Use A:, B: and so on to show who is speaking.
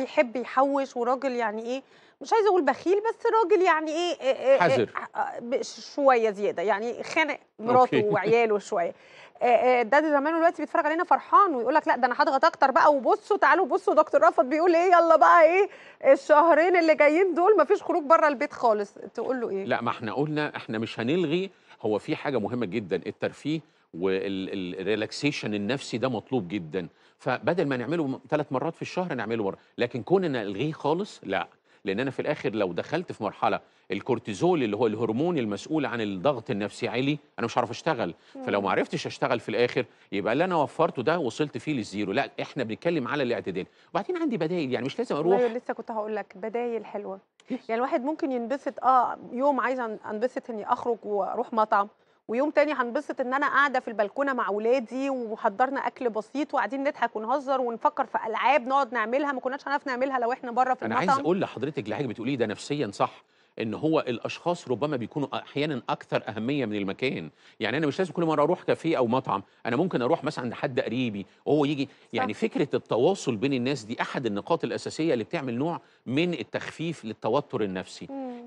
A: بيحب يحوش وراجل يعني ايه مش عايزه اقول بخيل بس راجل يعني ايه, إيه, إيه،, إيه، حذر إيه شويه زياده يعني خانق مراته وعياله شويه ده زمان دلوقتي بيتفرج علينا فرحان ويقول لك لا ده انا هضغط اكتر بقى وبصوا تعالوا بصوا دكتور رفض بيقول ايه يلا بقى ايه الشهرين اللي جايين دول مفيش خروج بره البيت خالص تقول له ايه
B: لا ما احنا قلنا احنا مش هنلغي هو في حاجه مهمه جدا الترفيه والريلاكسيشن النفسي ده مطلوب جدا فبدل ما نعمله ثلاث مرات في الشهر نعمله مره لكن ان الغيه خالص لا لان انا في الاخر لو دخلت في مرحله الكورتيزول اللي هو الهرمون المسؤول عن الضغط النفسي عالي انا مش هعرف اشتغل فلو ما عرفتش اشتغل في الاخر يبقى اللي انا وفرته ده وصلت فيه للزيرو لا احنا بنتكلم على الاعتدال وبعدين عندي بدايل يعني مش لازم اروح أيوة،
A: لسه كنت هقول لك بدايل حلوه يعني الواحد ممكن ينبسط اه يوم عايز انبسط اني اخرج واروح مطعم ويوم تاني هنبسط ان انا قاعده في البلكونه مع اولادي وحضرنا اكل بسيط وقاعدين نضحك ونهزر ونفكر في العاب نقعد نعملها ما كناش هنعرف نعملها لو احنا بره في المطعم انا عايز اقول
B: لحضرتك لحاجه بتقوليه ده نفسيا صح ان هو الاشخاص ربما بيكونوا احيانا اكثر اهميه من المكان يعني انا مش لازم كل مره اروح كافيه او مطعم انا ممكن اروح مثلا عند حد قريبي وهو يجي يعني صح. فكره التواصل بين الناس دي احد النقاط الاساسيه اللي بتعمل نوع من التخفيف للتوتر النفسي م.